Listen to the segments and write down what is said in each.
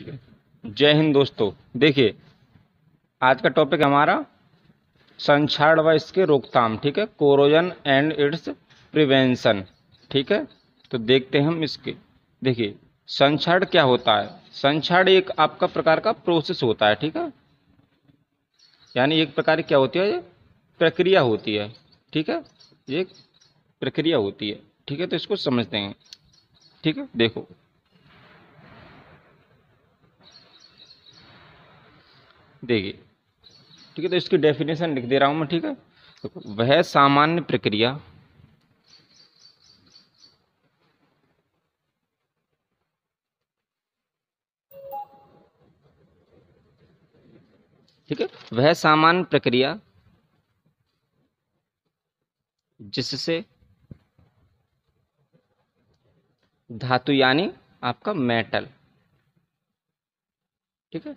जय हिंद दोस्तों देखिए आज का टॉपिक हमारा संक्षारण व इसके रोकथाम ठीक है कोरोजन एंड इट्स प्रिवेंशन ठीक है तो देखते हैं हम इसके देखिए संक्षारण क्या होता है संक्षारण एक आपका प्रकार का प्रोसेस होता है ठीक है यानी एक प्रकार क्या होती है प्रक्रिया होती है ठीक है ये प्रक्रिया होती है ठीक है तो इसको समझते हैं ठीक है देखो देगी ठीक है तो इसकी डेफिनेशन लिख दे रहा हूँ मैं ठीक है तो वह सामान्य प्रक्रिया ठीक है वह सामान्य प्रक्रिया जिससे धातु यानी आपका मेटल ठीक है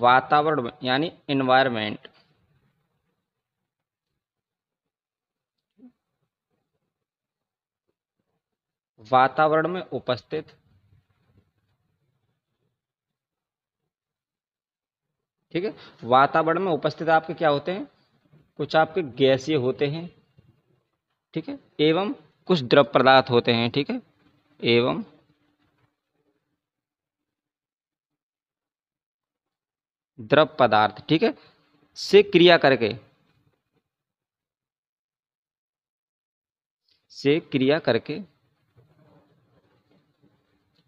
वातावरण यानी इन्वायरमेंट वातावरण में उपस्थित ठीक है वातावरण में उपस्थित आपके क्या होते हैं कुछ आपके गैसीय होते हैं ठीक है एवं कुछ द्रव पदार्थ होते हैं ठीक है एवं द्रव पदार्थ ठीक है से क्रिया करके से क्रिया करके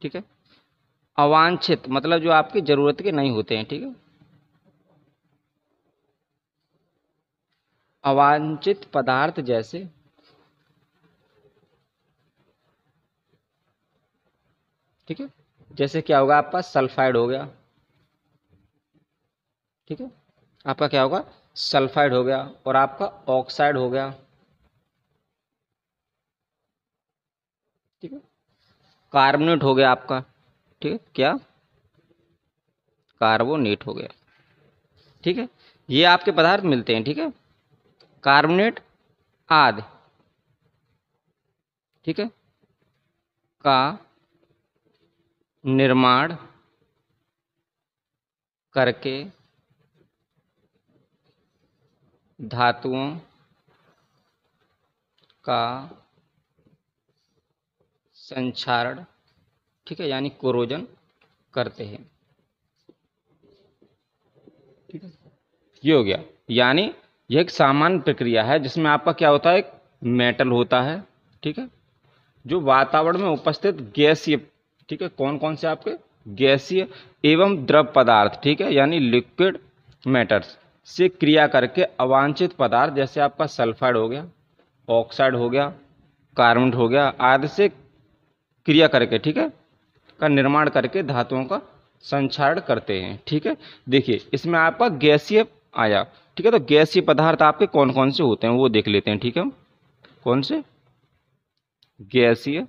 ठीक है अवांछित मतलब जो आपकी जरूरत के नहीं होते हैं ठीक है अवांछित पदार्थ जैसे ठीक है जैसे क्या होगा आपका सल्फाइड हो गया ठीक है आपका क्या होगा सल्फाइड हो गया और आपका ऑक्साइड हो गया ठीक है कार्बोनेट हो गया आपका ठीक है क्या कार्बोनेट हो गया ठीक है ये आपके पदार्थ मिलते हैं ठीक है कार्बोनेट आदि ठीक है का निर्माण करके धातुओं का संक्षारण ठीक है यानी कोरोजन करते हैं ठीक है ये हो गया यानी यह एक सामान्य प्रक्रिया है जिसमें आपका क्या होता है एक मेटल होता है ठीक है जो वातावरण में उपस्थित गैसीय ठीक है कौन कौन से आपके गैसीय एवं द्रव पदार्थ ठीक है यानी लिक्विड मैटर्स से क्रिया करके अवांछित पदार्थ जैसे आपका सल्फाइड हो गया ऑक्साइड हो गया कार्बन हो गया आदि से क्रिया करके ठीक है का निर्माण करके धातुओं का संचारण करते हैं ठीक है देखिए इसमें आपका गैसीय आया ठीक है तो गैसीय पदार्थ आपके कौन कौन से होते हैं वो देख लेते हैं ठीक है कौन से गैसीय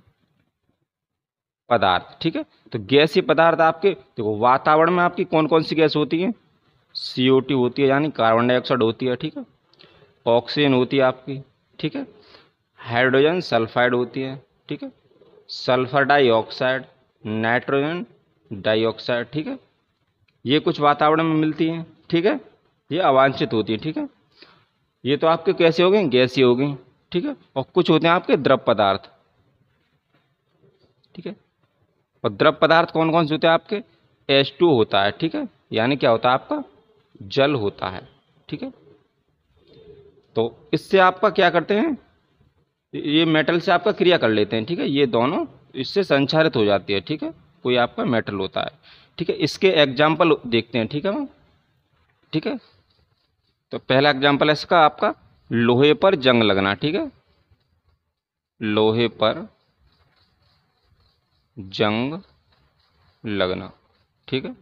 पदार्थ ठीक है तो गैसीय पदार्थ आपके देखो वातावरण में आपकी कौन कौन सी गैस होती है सी ओ टी होती है यानी कार्बन डाइऑक्साइड होती है ठीक है ऑक्सीजन होती है आपकी ठीक है हाइड्रोजन सल्फाइड होती है ठीक है सल्फर डाइऑक्साइड नाइट्रोजन डाइऑक्साइड ठीक है ये कुछ वातावरण में मिलती हैं ठीक है ये अवांछित होती है ठीक है ये तो आपके कैसे हो गए गैसी हो गई ठीक है और कुछ होते हैं आपके द्रव पदार्थ ठीक है और द्रव पदार्थ कौन कौन से होते हैं आपके एस टू होता है ठीक है यानी क्या होता है आपका जल होता है ठीक है तो इससे आपका क्या करते हैं ये मेटल से आपका क्रिया कर लेते हैं ठीक है ये दोनों इससे संचारित हो जाती है ठीक है कोई आपका मेटल होता है ठीक है इसके एग्जाम्पल देखते हैं ठीक है मैम ठीक है तो पहला एग्जाम्पल है इसका आपका लोहे पर जंग लगना ठीक है लोहे पर जंग लगना ठीक है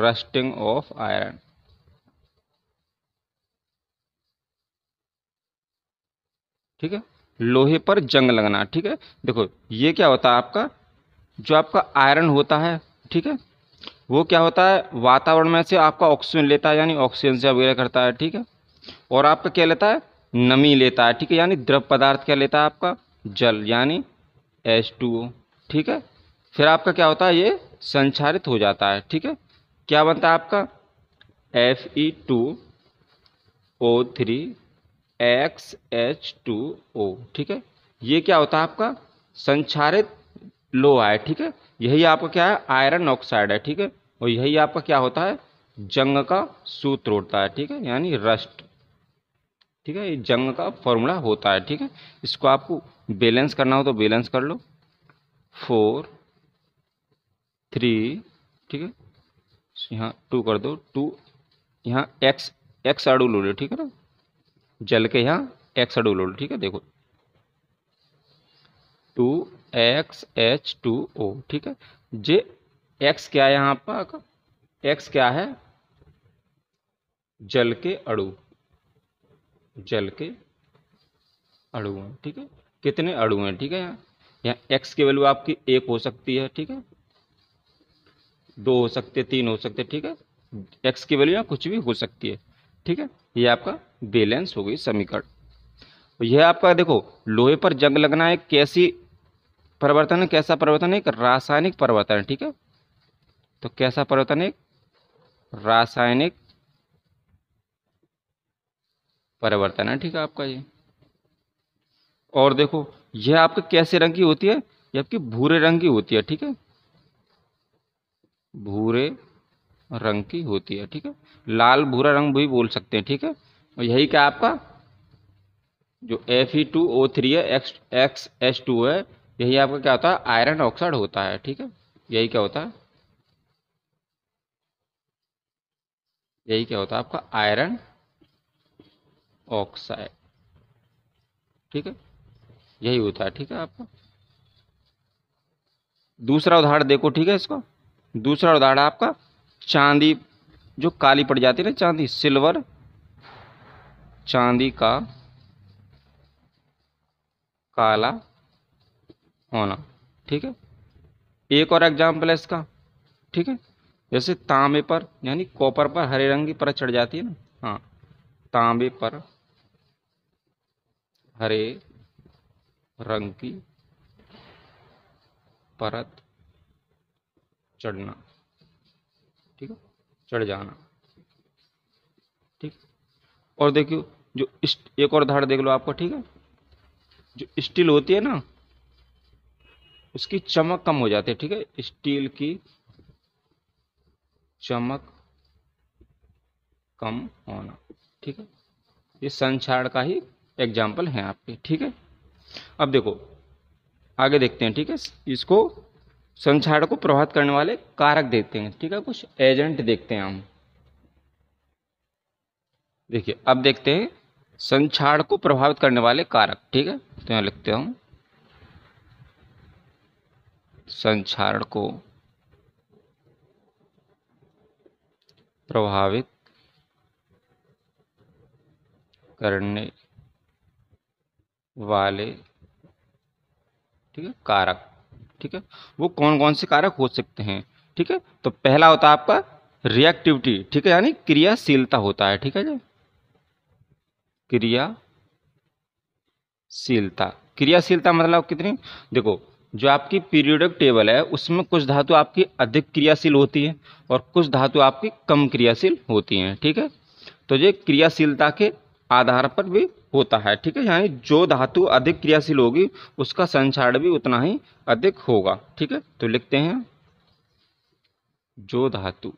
रस्टिंग ऑफ आयरन ठीक है लोहे पर जंग लगना ठीक है देखो ये क्या होता है आपका जो आपका आयरन होता है ठीक है वो क्या होता है वातावरण में से आपका ऑक्सीजन लेता है यानी ऑक्सीजन से वगैरह करता है ठीक है और आपका क्या लेता है नमी लेता है ठीक है यानी द्रव पदार्थ क्या लेता है आपका जल यानी एस टू ठीक है फिर आपका क्या होता है ये संचारित हो जाता है ठीक है क्या बनता है आपका F E two O three X H two O ठीक है ये क्या होता है आपका संचारित लोहा है ठीक है यही आपका क्या है आयरन ऑक्साइड है ठीक है और यही आपका क्या होता है जंग का सूत्र होता है ठीक है यानी रस्ट ठीक है ये जंग का फॉर्मूला होता है ठीक है इसको आपको बैलेंस करना हो तो बैलेंस कर लो फोर थ्री ठीक है यहाँ टू कर दो टू यहाँ एक्स एक्स अड़ू लो लो ठीक है ना जल के यहाँ एक्स अड़ू लो लो ठीक है देखो two X H two O ठीक है जे एक्स क्या है यहाँ पर एक्स क्या है जल के अड़ू जल के अड़ू हैं ठीक है कितने अड़ू हैं ठीक है यहाँ यहाँ एक्स की वैल्यू आपकी एक हो सकती है ठीक है दो हो सकते तीन हो सकते ठीक है एक्स की वैल्यू यहाँ कुछ भी हो सकती है ठीक है ये आपका बैलेंस हो गई समीकरण यह आपका देखो लोहे पर जंग लगना है कैसी परिवर्तन है कैसा परिवर्तन एक रासायनिक परिवर्तन है ठीक है तो कैसा परिवर्तन एक रासायनिक परिवर्तन है ठीक है आपका ये और देखो यह आपके कैसे रंग की होती है ये आपकी भूरे रंग की होती है ठीक है भूरे रंग की होती है ठीक है लाल भूरा रंग भी बोल सकते हैं ठीक है और यही क्या आपका जो F E two O three है एक्स एक्स एच टू है यही आपका क्या होता है आयरन ऑक्साइड होता है ठीक है यही क्या होता है यही क्या होता है आपका आयरन ऑक्साइड ठीक है यही होता है ठीक है आपका दूसरा उदाहरण देखो ठीक है इसका दूसरा उदाहरण आपका चांदी जो काली पड़ जाती है ना चांदी सिल्वर चांदी का काला होना ठीक है एक और एग्जाम्पल है इसका ठीक है जैसे तांबे पर यानी कॉपर पर हरे रंग की परत चढ़ जाती है ना हाँ तांबे पर हरे रंग की परत चढ़ना ठीक है चढ़ जाना ठीक और देखियो जो एक और धार देख लो आपको ठीक है जो स्टील होती है ना उसकी चमक कम हो जाती है ठीक है स्टील की चमक कम होना ठीक है ये संचार का ही एग्जाम्पल है आपके ठीक है अब देखो आगे देखते हैं ठीक है इसको संसार को प्रभावित करने वाले कारक देखते हैं ठीक है कुछ एजेंट देखते हैं हम देखिए अब देखते हैं संसार को प्रभावित करने वाले कारक ठीक है तो यहां लिखते हूं संसार को प्रभावित करने वाले ठीक है कारक ठीक है वो कौन कौन से कारक हो सकते हैं ठीक है तो पहला होता है आपका रिएक्टिविटी ठीक है यानी क्रियाशीलता होता है ठीक है जी क्रियाशीलता क्रियाशीलता मतलब कितनी देखो जो आपकी पीरियोडिक टेबल है उसमें कुछ धातु आपकी अधिक क्रियाशील होती है और कुछ धातु आपकी कम क्रियाशील होती हैं ठीक है तो ये क्रियाशीलता के आधार पर भी होता है ठीक है यानी जो धातु अधिक क्रियाशील होगी उसका संचारण भी उतना ही अधिक होगा ठीक है तो लिखते हैं जो धातु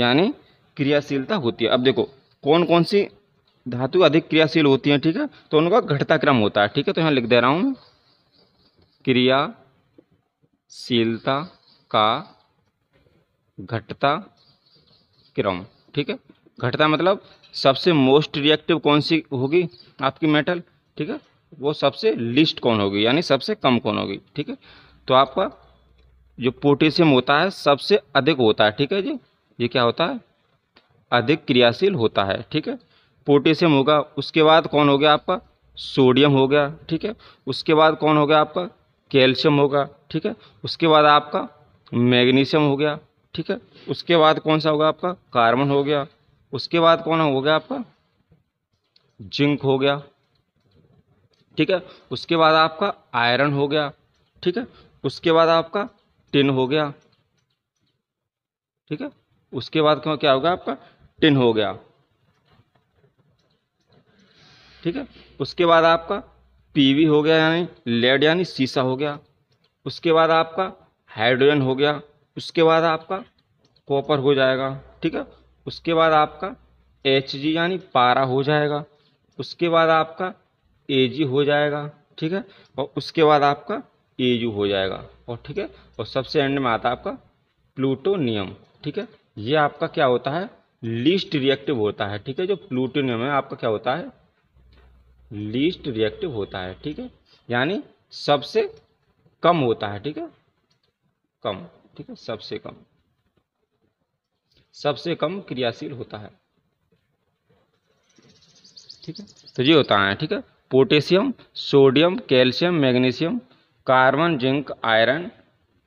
यानी क्रियाशीलता होती है अब देखो कौन कौन सी धातु अधिक क्रियाशील होती हैं ठीक है थीके? तो उनका घटता क्रम होता है ठीक है तो यहाँ लिख दे रहा हूँ मैं क्रियाशीलता का घटता क्रम ठीक है घटता मतलब सबसे मोस्ट रिएक्टिव कौन सी होगी आपकी मेटल ठीक है वो सबसे लिस्ट कौन होगी यानी सबसे कम कौन होगी ठीक है तो आपका जो पोटेशियम होता है सबसे अधिक होता है ठीक है जी ये क्या होता है अधिक क्रियाशील होता है ठीक है पोटेशियम होगा उसके बाद कौन हो गया आपका सोडियम हो गया ठीक है उसके बाद कौन हो गया आपका कैल्शियम होगा ठीक है उसके बाद आपका मैग्नीशियम हो गया ठीक है उसके बाद कौन सा होगा आपका कार्बन हो गया उसके बाद कौन हो गया आपका जिंक हो गया ठीक है उसके बाद आपका आयरन हो गया ठीक है उसके बाद आपका टिन हो गया ठीक है उसके बाद क्या होगा आपका टिन हो गया ठीक है उसके बाद आपका पीवी हो गया यानी लेड यानी सीसा हो गया उसके बाद आपका हाइड्रोजन हो गया उसके बाद आपका कॉपर हो जाएगा ठीक है उसके बाद आपका एच जी यानी पारा हो जाएगा उसके बाद आपका ए जी हो जाएगा ठीक है और उसके बाद आपका ए यू हो जाएगा और ठीक है और सबसे एंड में आता है आपका प्लूटोनियम ठीक है ये आपका क्या होता है लीस्ट रिएक्टिव होता है ठीक है जो प्लूटोनियम है आपका क्या होता है लीस्ट रिएक्टिव होता है ठीक है यानी सबसे कम होता है ठीक है कम ठीक है सबसे कम सबसे कम क्रियाशील होता है ठीक है तो ये होता है ठीक है potassium sodium calcium magnesium carbon zinc iron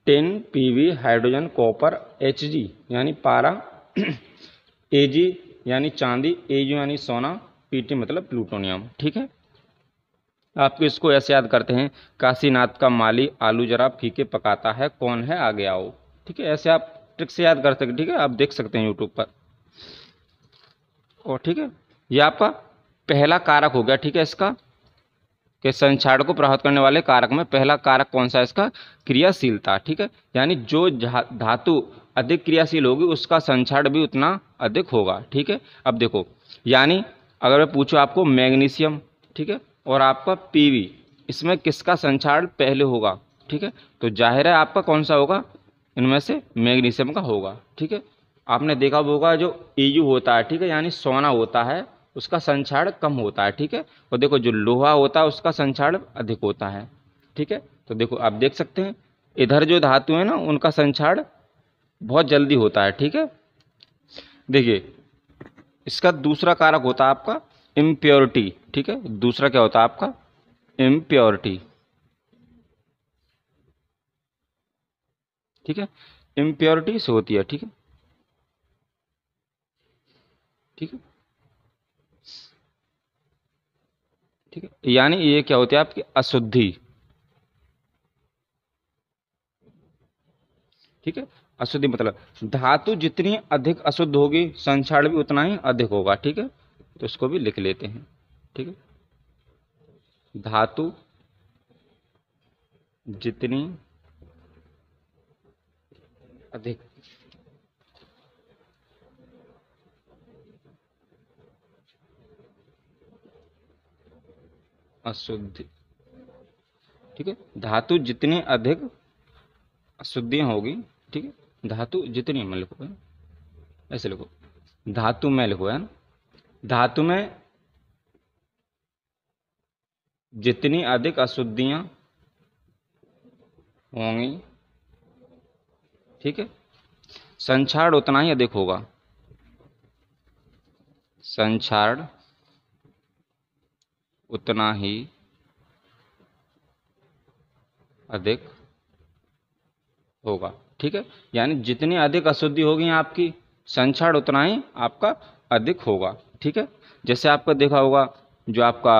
tin P V hydrogen copper H G यानी पारा ए जी यानी चांदी ए यू यानी सोना पी टी मतलब प्लूटोनियम ठीक है आपको इसको ऐसे याद करते हैं काशीनाथ का माली आलू जरा फीके पकाता है कौन है आगे आओ ठीक है ऐसे आप ट्रिक से याद कर सकते ठीक है आप देख सकते हैं यूट्यूब पर और ठीक है ये आपका पहला कारक हो गया ठीक है इसका के संक्षारण को प्रभावित करने वाले कारक में पहला कारक कौन सा है इसका क्रियाशीलता ठीक है यानी जो धातु अधिक क्रियाशील होगी उसका संक्षारण भी उतना अधिक होगा ठीक है अब देखो यानी अगर मैं पूछूँ आपको मैग्नीशियम ठीक है और आपका पी इसमें किसका संछाड़ पहले होगा ठीक है तो जाहिर है आपका कौन सा होगा इनमें से मैग्नीशियम का होगा ठीक है आपने देखा होगा जो ई होता है ठीक है यानी सोना होता है उसका संक्षारण कम होता है ठीक है और तो देखो जो लोहा होता है उसका संचार अधिक होता है ठीक है तो देखो आप देख सकते हैं इधर जो धातु है ना उनका संचार बहुत जल्दी होता है ठीक है देखिए इसका दूसरा कारक होता है आपका इम्प्योरिटी ठीक है दूसरा क्या होता है आपका इम्प्योरिटी ठीक है इम्प्योरिटी से होती है ठीक है ठीक है ठीक है यानी ये क्या होती है आपकी अशुद्धि ठीक है अशुद्धि मतलब धातु जितनी अधिक अशुद्ध होगी संसार भी उतना ही अधिक होगा ठीक है तो इसको भी लिख लेते हैं ठीक है धातु जितनी अधिक अशुद्धि ठीक है धातु जितनी अधिक अशुद्धियाँ होगी ठीक है धातु जितनी मैं लिखो ऐसे लिखो धातु में लिखो है ना धातु में जितनी अधिक अशुद्धियाँ होंगी ठीक है संछाड़ उतना ही अधिक होगा संछाड़ उतना ही अधिक होगा ठीक है यानी जितनी अधिक अशुद्धि होगी आपकी संछाड़ उतना ही आपका अधिक होगा ठीक है जैसे आपका देखा होगा जो आपका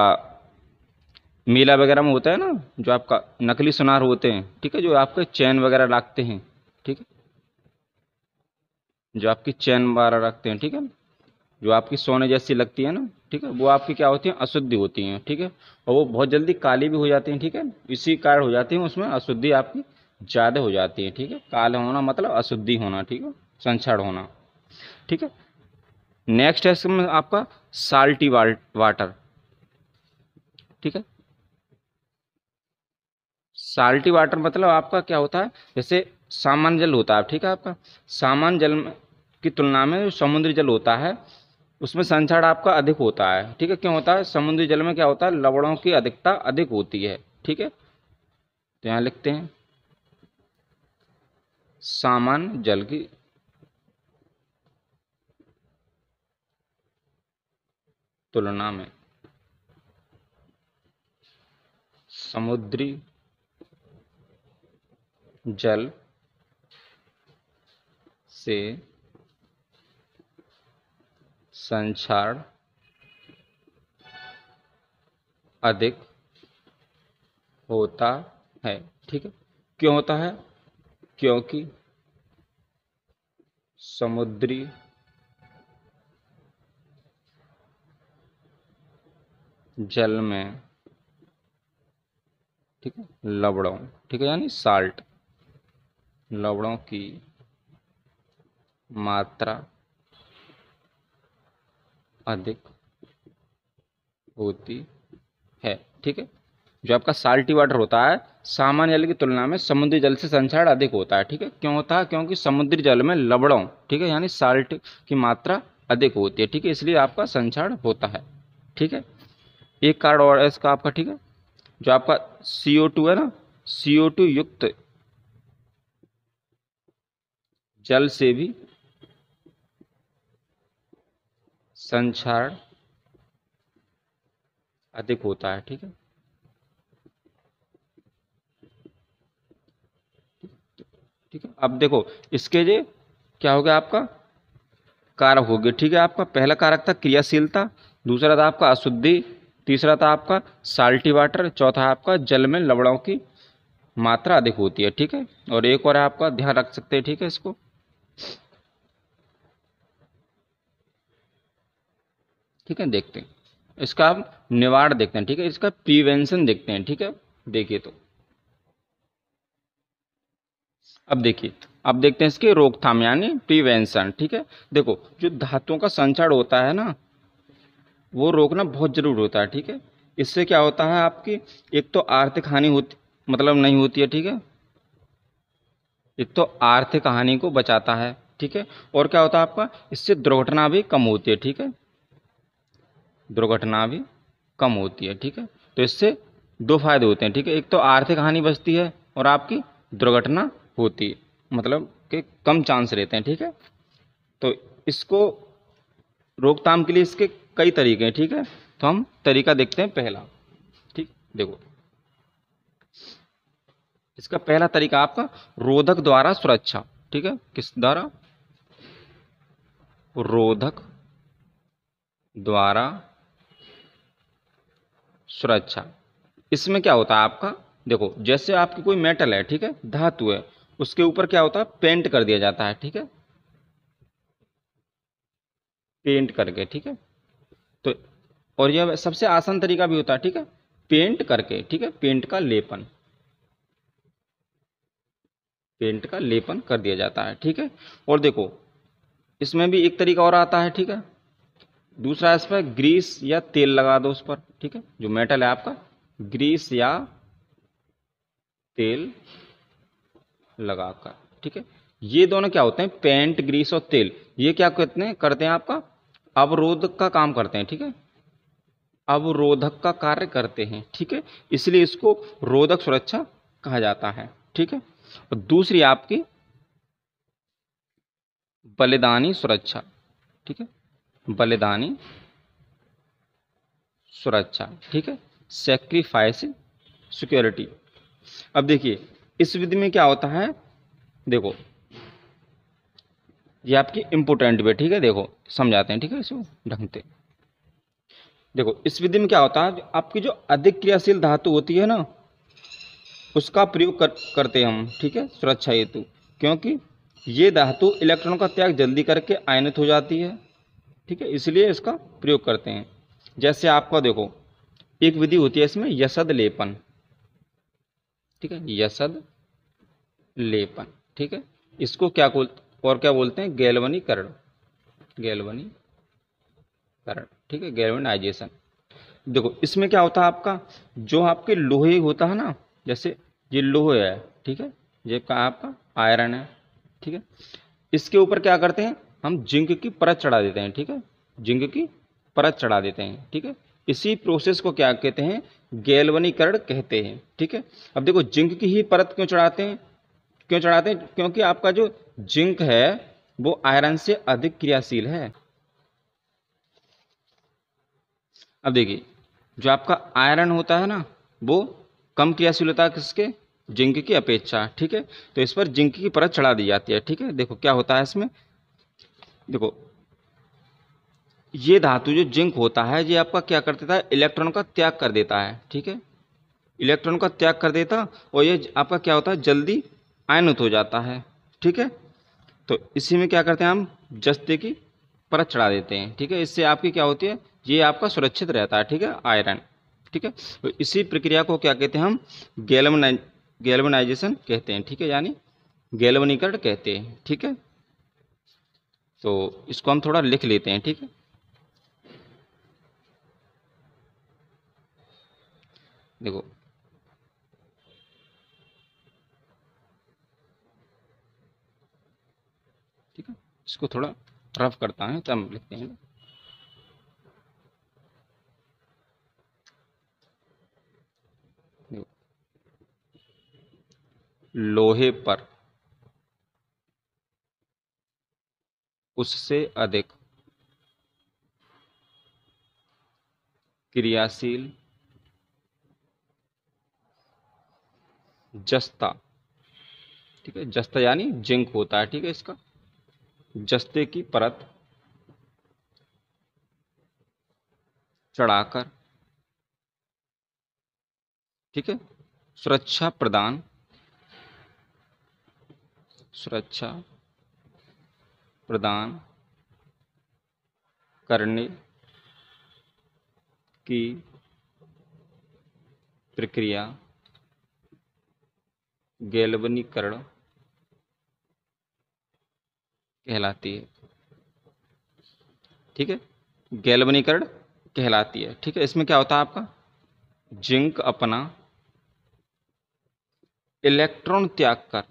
मेला वगैरह में होता है ना जो आपका नकली सुनार होते हैं ठीक है जो आपके चैन वगैरह रखते हैं ठीक है जो आपकी चैन वगैरह रखते हैं ठीक है जो आपकी सोने जैसी लगती है ना ठीक है वो आपकी क्या होती है अशुद्धि होती हैं ठीक है और वो बहुत जल्दी काली भी हो जाती हैं ठीक है इसी कारण हो जाती हैं उसमें अशुद्धि आपकी ज़्यादा हो जाती है ठीक है काले होना मतलब अशुद्धि होना ठीक है संक्षार होना ठीक है नेक्स्ट है इसमें आपका साल्टी वाटर ठीक है साल्टी वाटर मतलब आपका क्या होता है जैसे सामान्य जल होता है ठीक है आपका सामान्य जल की तुलना में जो समुद्री जल होता है उसमें संसार आपका अधिक होता है ठीक है क्यों होता है समुद्री जल में क्या होता है लवणों की अधिकता अधिक होती है ठीक है तो यहाँ लिखते हैं सामान्य जल की तुलना में समुद्री जल से संचार अधिक होता है ठीक है क्यों होता है क्योंकि समुद्री जल में ठीक है लवड़ों ठीक है यानी साल्ट लवड़ों की मात्रा अधिक होती है ठीक है जो आपका साल्टी वाटर होता है सामान्य जल की तुलना में समुद्री जल से संचार अधिक होता है ठीक है क्यों होता है क्योंकि समुद्री जल में लबड़ों ठीक है यानी साल्ट की मात्रा अधिक होती है ठीक है इसलिए आपका संचार होता है ठीक है एक कार्ड और इसका आपका ठीक है जो आपका सी है ना सी युक्त जल से भी संक्षारण अधिक होता है ठीक है ठीक है अब देखो इसके ये क्या हो गया आपका कारक हो गया ठीक है आपका पहला कारक था क्रियाशीलता दूसरा था आपका अशुद्धि तीसरा था आपका साल्टी वाटर चौथा आपका जल में लवड़ों की मात्रा अधिक होती है ठीक है और एक और आपका ध्यान रख सकते हैं ठीक है इसको ठीक है देखते हैं इसका आप देखते हैं ठीक है इसका प्रिवेंशन देखते हैं ठीक है देखिए तो अब देखिए अब देखते हैं इसके रोकथाम यानी प्रिवेंशन ठीक है देखो जो धातुओं का संचार होता है ना वो रोकना बहुत जरूर होता है ठीक है इससे क्या होता है आपकी एक तो आर्थिक हानि होती मतलब नहीं होती है ठीक है एक तो आर्थिक हानि को बचाता है ठीक है और क्या होता है आपका इससे दुर्घटना भी कम होती है ठीक है दुर्घटना भी कम होती है ठीक है तो इससे दो फायदे होते हैं ठीक है एक तो आर्थिक हानि बचती है और आपकी दुर्घटना होती है मतलब कि कम चांस रहते हैं ठीक है तो इसको रोकथाम के लिए इसके कई तरीके हैं ठीक है तो हम तरीका देखते हैं पहला ठीक देखो इसका पहला तरीका आपका रोधक द्वारा सुरक्षा ठीक है किस द्वारा रोधक द्वारा सुरक्षा इसमें क्या होता है आपका देखो जैसे आपकी कोई मेटल है ठीक है धातु है उसके ऊपर क्या होता है पेंट कर दिया जाता है ठीक है पेंट करके ठीक है तो और यह सबसे आसान तरीका भी होता है ठीक है पेंट करके ठीक है पेंट का लेपन पेंट का लेपन कर दिया जाता है ठीक है और देखो इसमें भी एक तरीका और आता है ठीक है दूसरा इस पर ग्रीस या तेल लगा दो उस पर ठीक है जो मेटल है आपका ग्रीस या तेल लगाकर ठीक है ये दोनों क्या होते हैं पेंट ग्रीस और तेल ये क्या कहते हैं करते हैं आपका अवरोधक का काम करते हैं ठीक है अवरोधक का कार्य करते हैं ठीक है इसलिए इसको रोधक सुरक्षा कहा जाता है ठीक है और दूसरी आपकी बलिदानी सुरक्षा ठीक है बलिदानी सुरक्षा ठीक है सेक्रीफाइस सिक्योरिटी अब देखिए इस विधि में क्या होता है देखो ये आपकी इंपोर्टेंट भी ठीक है देखो समझाते हैं ठीक है इसको ढंगते देखो इस विधि में क्या होता है आपकी जो अधिक क्रियाशील धातु होती है ना उसका प्रयोग कर, करते हैं हम ठीक है सुरक्षा हेतु क्योंकि ये धातु इलेक्ट्रॉन का त्याग जल्दी करके आयनित हो जाती है ठीक है इसलिए इसका प्रयोग करते हैं जैसे आपका देखो एक विधि होती है इसमें यशद लेपन ठीक है यसद लेपन ठीक है इसको क्या और क्या बोलते हैं गैलवनी करण ठीक है गैलवनाइजेशन देखो इसमें क्या होता है आपका जो आपके लोहे होता है ना जैसे ये लोहे है ठीक है ये आपका आयरन है ठीक है इसके ऊपर क्या करते हैं हम जिंक की परत चढ़ा देते हैं ठीक है जिंक की परत चढ़ा देते हैं ठीक है इसी प्रोसेस को क्या कहते हैं गैल्वनीकरण कहते हैं ठीक है अब देखो जिंक की ही परत क्यों चढ़ाते हैं क्यों चढ़ाते हैं क्योंकि आपका जो जिंक है वो आयरन से अधिक क्रियाशील है अब देखिए जो आपका आयरन होता है ना वो कम क्रियाशील होता है किसके जिंक की अपेक्षा ठीक है तो इस पर जिंक की परत चढ़ा दी जाती है ठीक है देखो क्या होता है इसमें देखो ये धातु जो जिंक होता है ये आपका क्या कर देता है इलेक्ट्रॉन का त्याग कर देता है ठीक है इलेक्ट्रॉन का त्याग कर देता और ये आपका क्या होता है जल्दी आयनित हो जाता है ठीक है तो इसी में क्या करते हैं हम जस्ते की परत चढ़ा देते हैं ठीक है इससे आपकी क्या होती है ये आपका सुरक्षित रहता है ठीक है आयरन ठीक है तो इसी प्रक्रिया को क्या कहते हैं हम गैलमनाइज गैलवनाइजेशन कहते हैं ठीक है यानी गैलवनीकरण कहते हैं ठीक है तो इसको हम थोड़ा लिख लेते हैं ठीक है देखो ठीक है इसको थोड़ा रफ करता है तो हम लिखते हैं लोहे पर उससे अधिक क्रियाशील जस्ता ठीक है जस्ता यानी जिंक होता है ठीक है इसका जस्ते की परत चढ़ाकर ठीक है सुरक्षा प्रदान सुरक्षा प्रदान करने की प्रक्रिया गैलवनीकरण कहलाती है ठीक है गैलवनीकरण कहलाती है ठीक है इसमें क्या होता है आपका जिंक अपना इलेक्ट्रॉन त्याग कर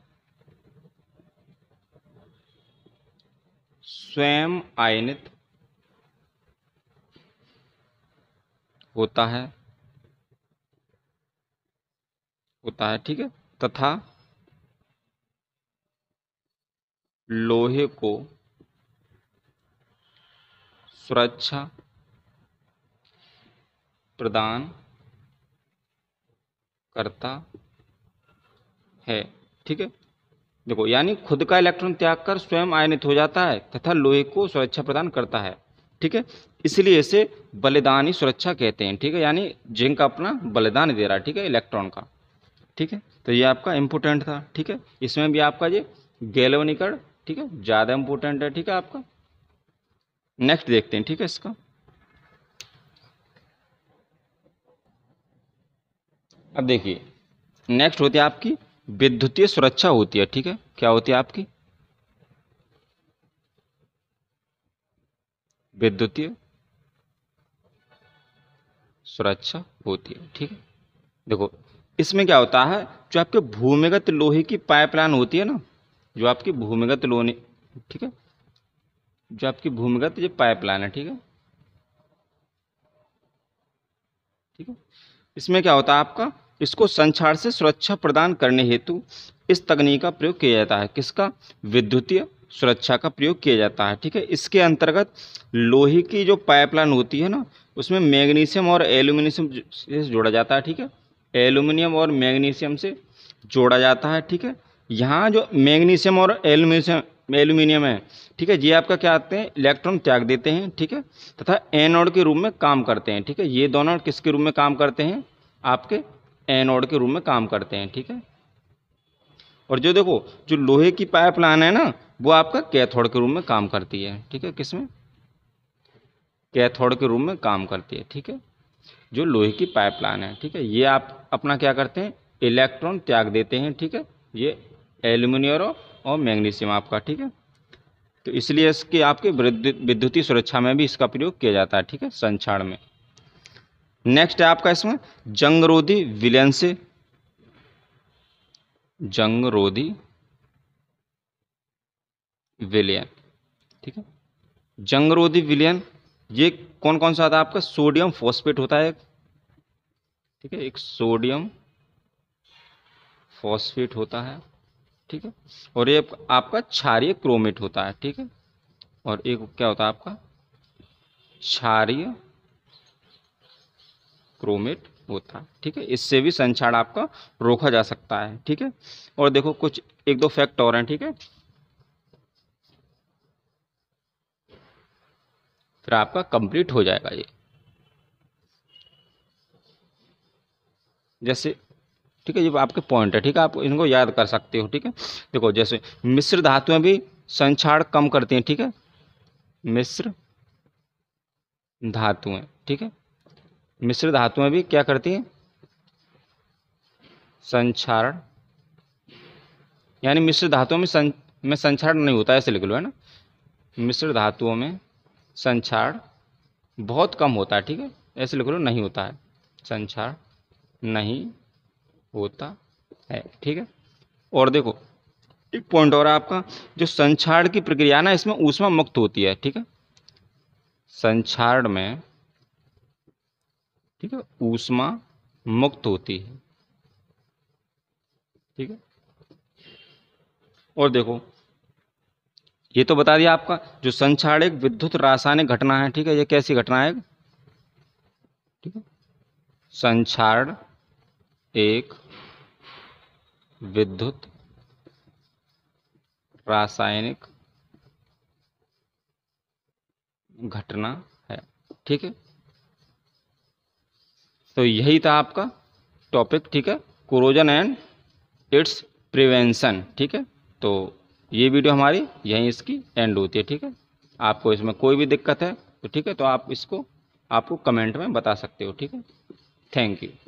स्वयं आयनित होता है होता है ठीक है तथा लोहे को सुरक्षा प्रदान करता है ठीक है देखो यानी खुद का इलेक्ट्रॉन त्याग कर स्वयं आयनित हो जाता है तथा लोहे को सुरक्षा प्रदान करता है ठीक है इसलिए इसे बलिदानी सुरक्षा कहते हैं ठीक है यानी जिंक अपना बलिदान दे रहा है ठीक है इलेक्ट्रॉन का ठीक है तो ये आपका इम्पोर्टेंट था ठीक है इसमें भी आपका ये गैलोनिकड ठीक है ज़्यादा इम्पोर्टेंट है ठीक है आपका नेक्स्ट देखते हैं ठीक है इसका अब देखिए नेक्स्ट होती है आपकी विद्युतीय सुरक्षा होती है ठीक है क्या होती है आपकी विद्युतीय सुरक्षा होती है ठीक है देखो इसमें क्या होता है जो आपके भूमिगत लोहे की पाइपलाइन होती है ना जो आपकी भूमिगत लोहे ठीक है जो आपकी भूमिगत ये पाइपलाइन है ठीक है ठीक है इसमें क्या होता है आपका इसको संचार से सुरक्षा प्रदान करने हेतु इस तकनीक का प्रयोग किया जाता है किसका विद्युतीय सुरक्षा का प्रयोग किया जाता है ठीक है इसके अंतर्गत लोहे की जो पाइपलाइन होती है ना उसमें मैग्नीशियम और एल्यूमिनियम से जोड़ा जाता है ठीक है एल्यूमिनियम और मैग्नीशियम से जोड़ा जाता है ठीक है यहाँ जो मैग्नीशियम और एल्यूमिनियम एल्यूमिनियम है ठीक है ये आपका क्या आते हैं इलेक्ट्रॉन त्याग देते हैं ठीक है तथा एनोड के रूप में काम करते हैं ठीक है ये दोनों किसके रूप में काम करते हैं आपके एनोड के रूप में काम करते हैं ठीक है और जो देखो जो लोहे की पाइप लाइन है ना वो आपका कैथोड के रूप में काम करती है ठीक है किसमें कैथोड के रूप में काम करती है ठीक है जो लोहे की पाइप लाइन है ठीक है ये आप अपना क्या करते हैं इलेक्ट्रॉन त्याग देते हैं ठीक है ये एल्यूमिनियर और मैग्नीशियम आपका ठीक है तो इसलिए इसके आपके विद्युतीय सुरक्षा में भी इसका प्रयोग किया जाता है ठीक है संचार में नेक्स्ट है आपका इसमें जंगरोधी विलयन से जंगरोधी विलयन ठीक है जंगरोधी विलयन ये कौन कौन सा आता है आपका सोडियम फॉस्फेट होता है ठीक है एक सोडियम फॉस्फेट होता है ठीक है और ये आपका क्षारिय क्रोमेट होता है ठीक है और एक क्या होता है आपका क्षारिय क्रोमेट होता है ठीक है इससे भी संछाड़ आपका रोका जा सकता है ठीक है और देखो कुछ एक दो फैक्ट और हैं ठीक है फिर आपका कंप्लीट हो जाएगा ये जैसे ठीक है ये आपके पॉइंट है ठीक है आप इनको याद कर सकते हो ठीक है देखो जैसे मिश्र धातुएं भी संछाड़ कम करती हैं ठीक है मिश्र धातुएं ठीक है मिश्र धातु में भी क्या करती है संचारण यानी मिश्र धातुओं में सं में संचारण नहीं होता ऐसे लिख लो है ना मिश्र धातुओं में संचारण बहुत कम होता है ठीक है ऐसे लिख लो नहीं होता है संचार नहीं होता है ठीक है और देखो एक पॉइंट और आपका जो संक्षारण की प्रक्रिया ना इसमें ऊष्मा मुक्त होती है ठीक है संचारण में ठीक है ऊष्मा मुक्त होती है ठीक है और देखो ये तो बता दिया आपका जो संचारिक विद्युत रासायनिक घटना है ठीक है ये कैसी घटना है ठीक है संचारण एक विद्युत रासायनिक घटना है ठीक है तो यही था आपका टॉपिक ठीक है क्रोजन एंड इट्स प्रिवेंशन ठीक है तो ये वीडियो हमारी यहीं इसकी एंड होती है ठीक है आपको इसमें कोई भी दिक्कत है तो ठीक है तो आप इसको आपको कमेंट में बता सकते हो ठीक है थैंक यू